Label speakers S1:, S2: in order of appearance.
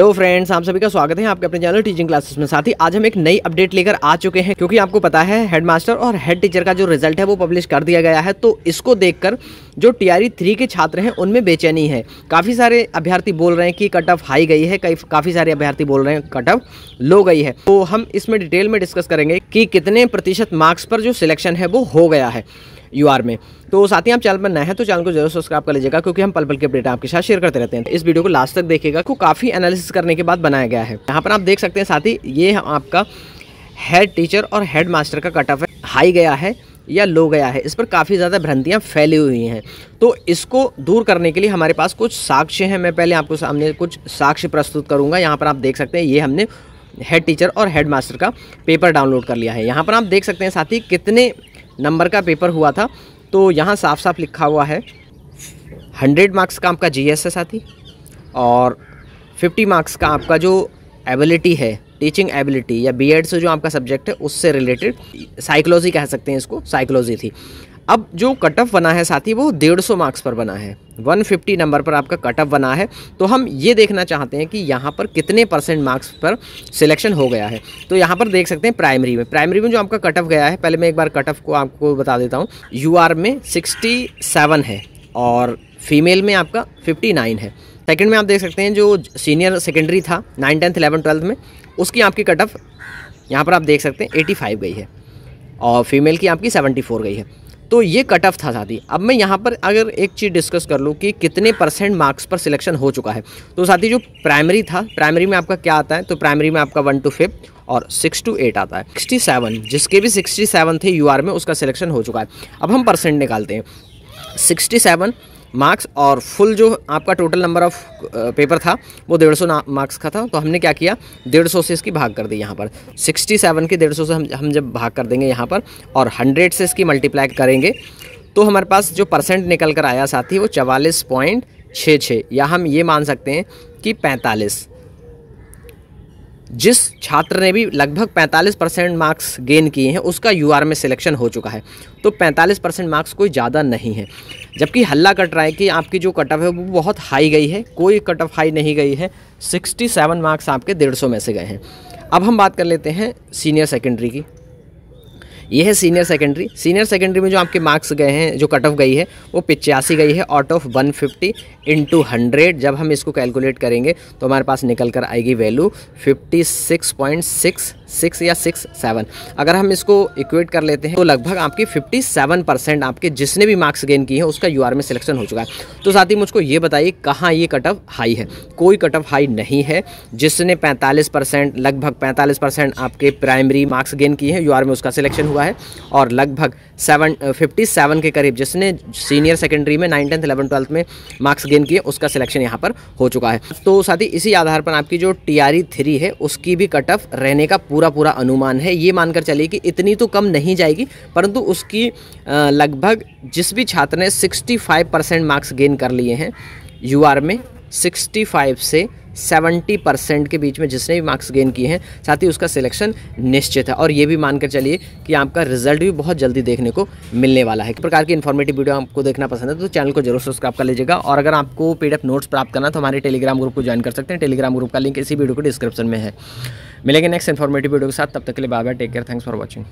S1: hello friends आप सभी का स्वागत है आपके अपने चैनल टीचिंग क्लासेस में साथ ही आज हम एक नई अपडेट लेकर आ चुके हैं क्योंकि आपको पता है हेडमास्टर और हेड टीचर का जो रिजल्ट है वो पब्लिश कर दिया गया है तो इसको देखकर जो टी आर थ्री के छात्र हैं उनमें बेचैनी है काफ़ी सारे अभ्यर्थी बोल रहे हैं कि कट ऑफ हाई गई है काफ़ी सारे अभ्यर्थी बोल रहे हैं कट ऑफ लो गई है तो हम इसमें डिटेल में डिस्कस करेंगे कि कितने प्रतिशत मार्क्स पर जो सिलेक्शन है वो हो गया है यू आर में तो साथ ही आप चैनल पर नए हैं तो चैनल को जरूर सब्सक्राइब कर लीजिएगा क्योंकि हम पल पल के अपडेट आपके साथ शेयर करते रहते हैं तो इस वीडियो को लास्ट तक देखिएगा को काफ़ी एनालिसिस करने के बाद बनाया गया है यहाँ पर आप देख सकते हैं साथ ही ये आपका हेड टीचर और हेड मास्टर का कट ऑफ हाई गया है या लो गया है इस पर काफ़ी ज़्यादा भ्रंतियाँ फैली हुई हैं तो इसको दूर करने के लिए हमारे पास कुछ साक्ष्य हैं मैं पहले आपको सामने कुछ साक्ष्य प्रस्तुत करूँगा यहाँ पर आप देख सकते हैं ये हमने हेड टीचर और हेड मास्टर का पेपर डाउनलोड कर लिया है यहाँ पर आप देख सकते हैं साथ ही कितने नंबर का पेपर हुआ था तो यहाँ साफ साफ लिखा हुआ है हंड्रेड मार्क्स का आपका जी है साथी और फिफ्टी मार्क्स का आपका जो एबिलिटी है टीचिंग एबिलिटी या बीएड से जो आपका सब्जेक्ट है उससे रिलेटेड साइकोलॉजी कह सकते हैं इसको साइकोलॉजी थी अब जो कट ऑफ बना है साथी वो सौ मार्क्स पर बना है 150 नंबर पर आपका कट ऑफ बना है तो हम ये देखना चाहते हैं कि यहाँ पर कितने परसेंट मार्क्स पर सिलेक्शन हो गया है तो यहाँ पर देख सकते हैं प्राइमरी में प्राइमरी में जो आपका कट ऑफ गया है पहले मैं एक बार कट ऑफ को आपको बता देता हूँ यू में सिक्सटी है और फीमेल में आपका फिफ्टी है सेकेंड में आप देख सकते हैं जो सीनियर सेकेंडरी था नाइन टेंथ इलेवन ट्वेल्थ में उसकी आपकी कट ऑफ यहाँ पर आप देख सकते हैं 85 गई है और फीमेल की आपकी 74 गई है तो ये कट ऑफ था साथी अब मैं यहाँ पर अगर एक चीज़ डिस्कस कर लूँ कि कितने परसेंट मार्क्स पर सिलेक्शन हो चुका है तो साथी जो प्राइमरी था प्राइमरी में आपका क्या आता है तो प्राइमरी में आपका वन टू फिफ्थ और सिक्स टू एट आता है सिक्सटी सेवन जिसके भी सिक्सटी सेवन थे यू में उसका सिलेक्शन हो चुका है अब हम परसेंट निकालते हैं सिक्सटी सेवन मार्क्स और फुल जो आपका टोटल नंबर ऑफ पेपर था वो डेढ़ सौ मार्क्स का था तो हमने क्या किया डेढ़ सौ से इसकी भाग कर दी यहाँ पर सिक्सटी सेवन के डेढ़ सौ से हम हम जब भाग कर देंगे यहाँ पर और हंड्रेड से इसकी मल्टीप्लाई करेंगे तो हमारे पास जो परसेंट निकल कर आया साथी वो चवालीस पॉइंट छः छः या हम ये मान सकते हैं कि पैंतालीस जिस छात्र ने भी लगभग 45 परसेंट मार्क्स गेन किए हैं उसका यूआर में सिलेक्शन हो चुका है तो 45 परसेंट मार्क्स कोई ज़्यादा नहीं है जबकि हल्ला कट रहा है कि आपकी जो कट ऑफ है वो बहुत हाई गई है कोई कट ऑफ हाई नहीं गई है 67 मार्क्स आपके 150 में से गए हैं अब हम बात कर लेते हैं सीनियर सेकेंडरी की ये है सीनियर सेकेंडरी सीनियर सेकेंडरी में जो आपके मार्क्स गए हैं जो कट ऑफ गई है वो पिचासी गई है out of one fifty into hundred जब हम इसको कैलकुलेट करेंगे तो हमारे पास निकल कर आएगी value fifty six point six six या सिक्स सेवन अगर हम इसको इक्वेट कर लेते हैं तो लगभग आपकी फिफ्टी सेवन परसेंट आपके जिसने भी मार्क्स गेन किए हैं उसका यू में सिलेक्शन हो चुका है तो साथ ही मुझको ये बताइए कहाँ ये कट ऑफ हाई है कोई कट ऑफ हाई नहीं है जिसने पैंतालीस परसेंट लगभग पैंतालीस परसेंट आपके प्राइमरी मार्क्स गेन किए हैं यू में उसका सिलेक्शन हुआ है और लगभग सेवन फिफ्टी सेवन के करीब जिसने सीनियर सेकेंडरी में नाइन टेंथ इलेवन ट्वेल्थ में मार्क्स गेन किए उसका सिलेक्शन यहाँ पर हो चुका है तो साथ ही इसी आधार पर आपकी जो टी आर थ्री है उसकी भी कट ऑफ रहने का पूरा पूरा अनुमान है ये मानकर चलिए कि इतनी तो कम नहीं जाएगी परंतु उसकी लगभग जिस भी छात्र ने 65 परसेंट मार्क्स गेन कर लिए हैं यू में 65 से 70 परसेंट के बीच में जिसने भी मार्क्स गेन किए हैं साथ ही उसका सिलेक्शन निश्चित है और ये भी मानकर चलिए कि आपका रिजल्ट भी बहुत जल्दी देखने को मिलने वाला है किस प्रकार की इन्फॉर्मेटिव वीडियो आपको देखना पसंद है तो चैनल को जरूर सब्सक्राइब कर लीजिएगा और अगर आपको पीडीएफ नोट्स प्राप्त करना तो हमारे टेलीग्राम ग्रुप को ज्वाइन कर सकते हैं टेलीग्राम ग्रुप का लिंक इसी वीडियो के डिस्क्रिप्शन में है मिलेंगे नेक्स्ट इन्फॉर्मेटिव वीडियो के साथ तब तक के लिए bye bye take care thanks for watching